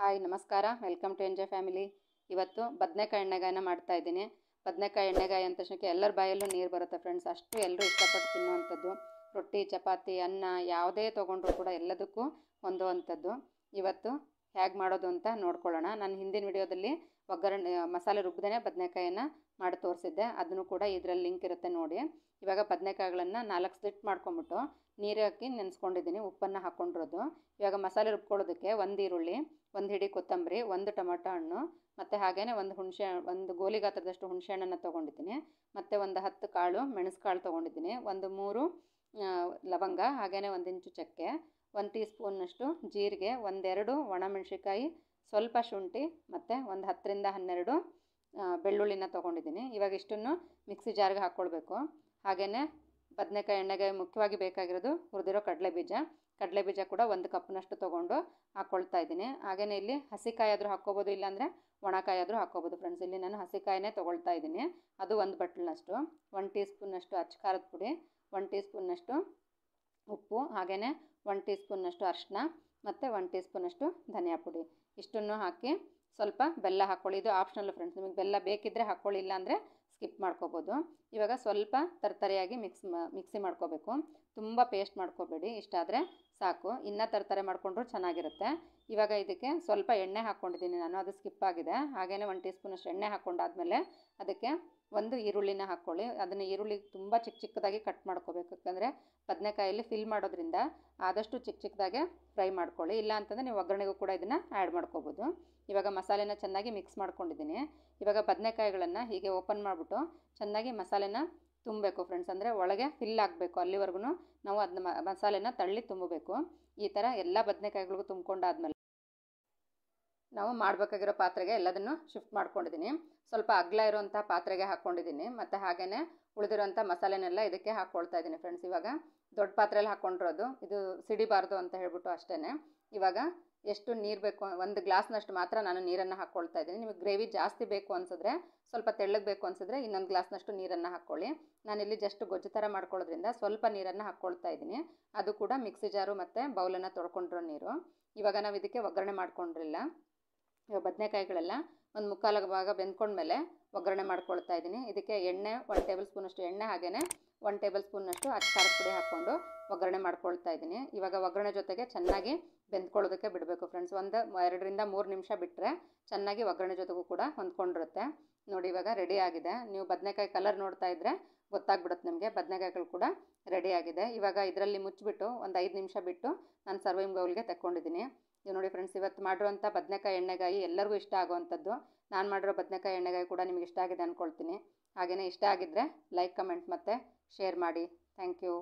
hi ನಮಸ್ಕಾರ welcome to enjoy family ಇವತ್ತು ಬದನೆಕಾಯಿ ಎಣ್ಣೆಗಾಯನ್ನು ಮಾಡ್ತಾ ಇದ್ದೀನಿ ಬದನೆಕಾಯಿ ಎಣ್ಣೆಗಾಯಿ ಅಂತ ತಕ್ಷಣಕ್ಕೆ ಎಲ್ಲರ ಬಾಯಲ್ಲೂ ನೀರು ಬರುತ್ತೆ ಫ್ರೆಂಡ್ಸ್ ಅಷ್ಟು ಎಲ್ಲರೂ ಇಷ್ಟಪಟ್ಟು ತಿನ್ನುವಂಥದ್ದು ರೊಟ್ಟಿ ಚಪಾತಿ ಅನ್ನ ಯಾವುದೇ ತೊಗೊಂಡ್ರು ಕೂಡ ಎಲ್ಲದಕ್ಕೂ ಹೊಂದುವಂಥದ್ದು ಇವತ್ತು ಹೇಗೆ ಮಾಡೋದು ಅಂತ ನೋಡ್ಕೊಳ್ಳೋಣ ನಾನು ಹಿಂದಿನ ವಿಡಿಯೋದಲ್ಲಿ ಒಗ್ಗರಣೆ ಮಸಾಲೆ ರುಬ್ಬದೇ ಬದನೆಕಾಯಿನ ಮಾಡಿ ತೋರಿಸಿದ್ದೆ ಅದನ್ನು ಕೂಡ ಇದರಲ್ಲಿ ಲಿಂಕ್ ಇರುತ್ತೆ ನೋಡಿ ಇವಾಗ ಬದನೆಕಾಯಿಗಳನ್ನು ನಾಲ್ಕು ಸ್ಲಿಟ್ ಮಾಡ್ಕೊಂಬಿಟ್ಟು ನೀರು ಹಾಕಿ ನೆನೆಸ್ಕೊಂಡಿದ್ದೀನಿ ಉಪ್ಪನ್ನು ಹಾಕ್ಕೊಂಡಿರೋದು ಇವಾಗ ಮಸಾಲೆ ರುಬ್ಕೊಳ್ಳೋದಕ್ಕೆ ಒಂದು ಈರುಳ್ಳಿ ಒಂದು ಹಿಡಿ ಕೊತ್ತಂಬರಿ ಒಂದು ಟೊಮೊಟೊ ಹಣ್ಣು ಮತ್ತು ಹಾಗೆಯೇ ಒಂದು ಹುಣಸೆ ಒಂದು ಗೋಲಿ ಗಾತ್ರದಷ್ಟು ಹುಣಸೆ ಹಣ್ಣನ್ನು ತೊಗೊಂಡಿದ್ದೀನಿ ಮತ್ತು ಒಂದು ಹತ್ತು ಕಾಳು ಮೆಣಸು ಕಾಳು ತೊಗೊಂಡಿದ್ದೀನಿ ಒಂದು ಮೂರು ಲವಂಗ ಹಾಗೆಯೇ ಒಂದು ಇಂಚು ಚಕ್ಕೆ ಒಂದು ಟೀ ಸ್ಪೂನ್ನಷ್ಟು ಜೀರಿಗೆ ಒಂದೆರಡು ಒಣಮೆಣಸಿಕಾಯಿ ಸ್ವಲ್ಪ ಶುಂಠಿ ಮತ್ತು ಒಂದು ಹತ್ತರಿಂದ ಹನ್ನೆರಡು ಬೆಳ್ಳುಳ್ಳಿನ ತೊಗೊಂಡಿದ್ದೀನಿ ಇವಾಗ ಇಷ್ಟನ್ನು ಮಿಕ್ಸಿ ಜಾರ್ಗೆ ಹಾಕ್ಕೊಳ್ಬೇಕು ಹಾಗೆಯೇ ಬದನೆಕಾಯಿ ಎಣ್ಣೆಗೆ ಮುಖ್ಯವಾಗಿ ಬೇಕಾಗಿರೋದು ಹುರಿದಿರೋ ಕಡಲೆ ಬೀಜ ಕಡಲೆ ಬೀಜ ಕೂಡ ಒಂದು ಕಪ್ನಷ್ಟು ತೊಗೊಂಡು ಹಾಕ್ಕೊಳ್ತಾ ಇದ್ದೀನಿ ಹಾಗೆಯೇ ಇಲ್ಲಿ ಹಸಿಕಾಯಿ ಆದರೂ ಹಾಕ್ಕೋಬೋದು ಇಲ್ಲಾಂದರೆ ಒಣಕಾಯಿ ಆದರೂ ಹಾಕ್ಕೋಬೋದು ಫ್ರೆಂಡ್ಸ್ ಇಲ್ಲಿ ನಾನು ಹಸಿಕಾಯಿನೇ ತೊಗೊಳ್ತಾ ಇದ್ದೀನಿ ಅದು ಒಂದು ಬಟ್ಲಿನಷ್ಟು ಒಂದು ಟೀ ಸ್ಪೂನ್ನಷ್ಟು ಅಚ್ಚ ಖಾರದ ಪುಡಿ ಒನ್ ಟೀ ಸ್ಪೂನ್ನಷ್ಟು ಉಪ್ಪು ಹಾಗೆಯೇ ಒನ್ ಟೀ ಸ್ಪೂನಷ್ಟು ಅರಿಶಿನ ಮತ್ತು ಒನ್ ಟೀ ಸ್ಪೂನಷ್ಟು ಧನಿಯಾ ಪುಡಿ ಇಷ್ಟನ್ನು ಹಾಕಿ ಸ್ವಲ್ಪ ಬೆಲ್ಲ ಹಾಕ್ಕೊಳ್ಳಿ ಇದು ಆಪ್ಷನಲ್ ಫ್ರೆಂಡ್ಸ್ ನಿಮಗೆ ಬೆಲ್ಲ ಬೇಕಿದ್ದರೆ ಹಾಕ್ಕೊಳ್ಳಿ ಇಲ್ಲಾಂದರೆ ಸ್ಕಿಪ್ ಮಾಡ್ಕೋಬೋದು ಇವಾಗ ಸ್ವಲ್ಪ ತರತರಿಯಾಗಿ ಮಿಕ್ಸ್ ಮಿಕ್ಸಿ ಮಾಡ್ಕೋಬೇಕು ತುಂಬ ಪೇಸ್ಟ್ ಮಾಡ್ಕೋಬೇಡಿ ಇಷ್ಟಾದರೆ ಸಾಕು ಇನ್ನೂ ತರತರೆ ಮಾಡಿಕೊಂಡ್ರು ಚೆನ್ನಾಗಿರುತ್ತೆ ಇವಾಗ ಇದಕ್ಕೆ ಸ್ವಲ್ಪ ಎಣ್ಣೆ ಹಾಕ್ಕೊಂಡಿದ್ದೀನಿ ನಾನು ಅದು ಸ್ಕಿಪ್ ಆಗಿದೆ ಹಾಗೇ ಒಂದು ಟೀ ಅಷ್ಟು ಎಣ್ಣೆ ಹಾಕ್ಕೊಂಡಾದಮೇಲೆ ಅದಕ್ಕೆ ಒಂದು ಈರುಳ್ಳಿನ ಹಾಕ್ಕೊಳ್ಳಿ ಅದನ್ನು ಈರುಳ್ಳಿ ತುಂಬ ಚಿಕ್ಕ ಚಿಕ್ಕದಾಗಿ ಕಟ್ ಮಾಡ್ಕೋಬೇಕು ಯಾಕಂದರೆ ಬದನೆಕಾಯಲ್ಲಿ ಫಿಲ್ ಮಾಡೋದ್ರಿಂದ ಆದಷ್ಟು ಚಿಕ್ಕ ಚಿಕ್ಕದಾಗೆ ಫ್ರೈ ಮಾಡ್ಕೊಳ್ಳಿ ಇಲ್ಲ ಅಂತಂದರೆ ನೀವು ಒಗ್ಗರಣೆಗೂ ಕೂಡ ಇದನ್ನು ಆ್ಯಡ್ ಮಾಡ್ಕೋಬೋದು ಇವಾಗ ಮಸಾಲೆನ ಚೆನ್ನಾಗಿ ಮಿಕ್ಸ್ ಮಾಡ್ಕೊಂಡಿದ್ದೀನಿ ಇವಾಗ ಬದನೆಕಾಯಿಗಳನ್ನು ಹೀಗೆ ಓಪನ್ ಮಾಡಿಬಿಟ್ಟು ಚೆನ್ನಾಗಿ ಮಸಾಲೆನ ತುಂಬಬೇಕು ಫ್ರೆಂಡ್ಸ್ ಅಂದರೆ ಒಳಗೆ ಫಿಲ್ ಆಗಬೇಕು ಅಲ್ಲಿವರೆಗೂ ನಾವು ಅದನ್ನ ಮಸಾಲೆನ ತಳ್ಳಿ ತುಂಬಬೇಕು ಈ ಥರ ಎಲ್ಲ ಬದನೆಕಾಯಿಗಳಿಗೂ ತುಂಬ್ಕೊಂಡಾದ್ಮೇಲೆ ನಾವು ಮಾಡಬೇಕಾಗಿರೋ ಪಾತ್ರೆಗೆ ಎಲ್ಲದನ್ನು ಶಿಫ್ಟ್ ಮಾಡ್ಕೊಂಡಿದ್ದೀನಿ ಸ್ವಲ್ಪ ಅಗ್ಲ ಇರೋಂಥ ಪಾತ್ರೆಗೆ ಹಾಕ್ಕೊಂಡಿದ್ದೀನಿ ಮತ್ತು ಹಾಗೆಯೇ ಉಳಿದಿರೋಂಥ ಮಸಾಲೆನೆಲ್ಲ ಇದಕ್ಕೆ ಹಾಕ್ಕೊಳ್ತಾ ಇದ್ದೀನಿ ಫ್ರೆಂಡ್ಸ್ ಇವಾಗ ದೊಡ್ಡ ಪಾತ್ರೆಯಲ್ಲಿ ಹಾಕ್ಕೊಂಡಿರೋದು ಇದು ಸಿಡಿಬಾರ್ದು ಅಂತ ಹೇಳ್ಬಿಟ್ಟು ಅಷ್ಟೇ ಇವಾಗ ಎಷ್ಟು ನೀರು ಬೇಕು ಒಂದು ಗ್ಲಾಸ್ನಷ್ಟು ಮಾತ್ರ ನಾನು ನೀರನ್ನು ಹಾಕ್ಕೊಳ್ತಾ ಇದ್ದೀನಿ ನಿಮಗೆ ಗ್ರೇವಿ ಜಾಸ್ತಿ ಬೇಕು ಅನಿಸಿದ್ರೆ ಸ್ವಲ್ಪ ತೆಳ್ಳಗೆ ಬೇಕು ಅನಿಸಿದ್ರೆ ಇನ್ನೊಂದು ಗ್ಲಾಸ್ನಷ್ಟು ನೀರನ್ನು ಹಾಕ್ಕೊಳ್ಳಿ ನಾನಿಲ್ಲಿ ಜಸ್ಟ್ ಗೊಜ್ಜು ಥರ ಮಾಡ್ಕೊಳ್ಳೋದ್ರಿಂದ ಸ್ವಲ್ಪ ನೀರನ್ನು ಹಾಕ್ಕೊಳ್ತಾ ಇದ್ದೀನಿ ಅದು ಕೂಡ ಮಿಕ್ಸಿ ಜಾರು ಮತ್ತು ಬೌಲನ್ನು ತೊಳ್ಕೊಂಡಿರೋ ನೀರು ಇವಾಗ ನಾವು ಇದಕ್ಕೆ ಒಗ್ಗರಣೆ ಮಾಡಿಕೊಂಡ್ರಿಲ್ಲ ಬದನೆಕಾಯಿಗಳೆಲ್ಲ ಒಂದು ಮುಕ್ಕಾಲು ಭಾಗ ಬೆಂದ್ಕೊಂಡ್ಮೇಲೆ ಒಗ್ಗರಣೆ ಮಾಡ್ಕೊಳ್ತಾ ಇದ್ದೀನಿ ಇದಕ್ಕೆ ಎಣ್ಣೆ ಒನ್ ಟೇಬಲ್ ಸ್ಪೂನಷ್ಟು ಎಣ್ಣೆ ಹಾಗೆಯೇ ಒನ್ ಟೇಬಲ್ ಸ್ಪೂನಷ್ಟು ಅಚ್ಚ ಖಾರದ ಪುಡಿ ಹಾಕ್ಕೊಂಡು ಒಗ್ಗರಣೆ ಮಾಡ್ಕೊಳ್ತಾ ಇದ್ದೀನಿ ಇವಾಗ ಒಗ್ಗರಣೆ ಜೊತೆಗೆ ಚೆನ್ನಾಗಿ ಬೆಂದ್ಕೊಳ್ಳೋದಕ್ಕೆ ಬಿಡಬೇಕು ಫ್ರೆಂಡ್ಸ್ ಒಂದು ಎರಡರಿಂದ ಮೂರು ನಿಮಿಷ ಬಿಟ್ಟರೆ ಚೆನ್ನಾಗಿ ಒಗ್ಗರಣೆ ಜೊತೆಗೂ ಕೂಡ ಹೊಂದ್ಕೊಂಡಿರುತ್ತೆ ನೋಡಿ ಇವಾಗ ರೆಡಿ ಆಗಿದೆ ನೀವು ಬದನೆಕಾಯಿ ಕಲರ್ ನೋಡ್ತಾ ಇದ್ದರೆ ಗೊತ್ತಾಗ್ಬಿಡುತ್ತೆ ನಿಮಗೆ ಬದನೆಕಾಯಿಗಳು ಕೂಡ ರೆಡಿ ಆಗಿದೆ ಇವಾಗ ಇದರಲ್ಲಿ ಮುಚ್ಚಿಬಿಟ್ಟು ಒಂದು ಐದು ನಿಮಿಷ ಬಿಟ್ಟು ನಾನು ಸರ್ವಿಂಗ್ ಬೌಲ್ಗೆ ತಗೊಂಡಿದ್ದೀನಿ ನೋಡಿ ಫ್ರೆಂಡ್ಸ್ ಇವತ್ತು ಮಾಡಿರುವಂಥ ಬದನೆಕಾಯಿ ಎಣ್ಣೆಗಾಯಿ ಎಲ್ಲರಿಗೂ ಇಷ್ಟ ಆಗುವಂಥದ್ದು ನಾನು ಮಾಡಿರೋ ಬದನೆಕಾಯಿ ಎಣ್ಣೆಗಾಯಿ ಕೂಡ ನಿಮಗೆ ಇಷ್ಟ ಆಗಿದೆ ಅಂದ್ಕೊಳ್ತೀನಿ ಹಾಗೆಯೇ ಇಷ್ಟ ಆಗಿದ್ದರೆ ಲೈಕ್ ಕಮೆಂಟ್ ಮತ್ತು ಶೇರ್ ಮಾಡಿ ಥ್ಯಾಂಕ್ ಯು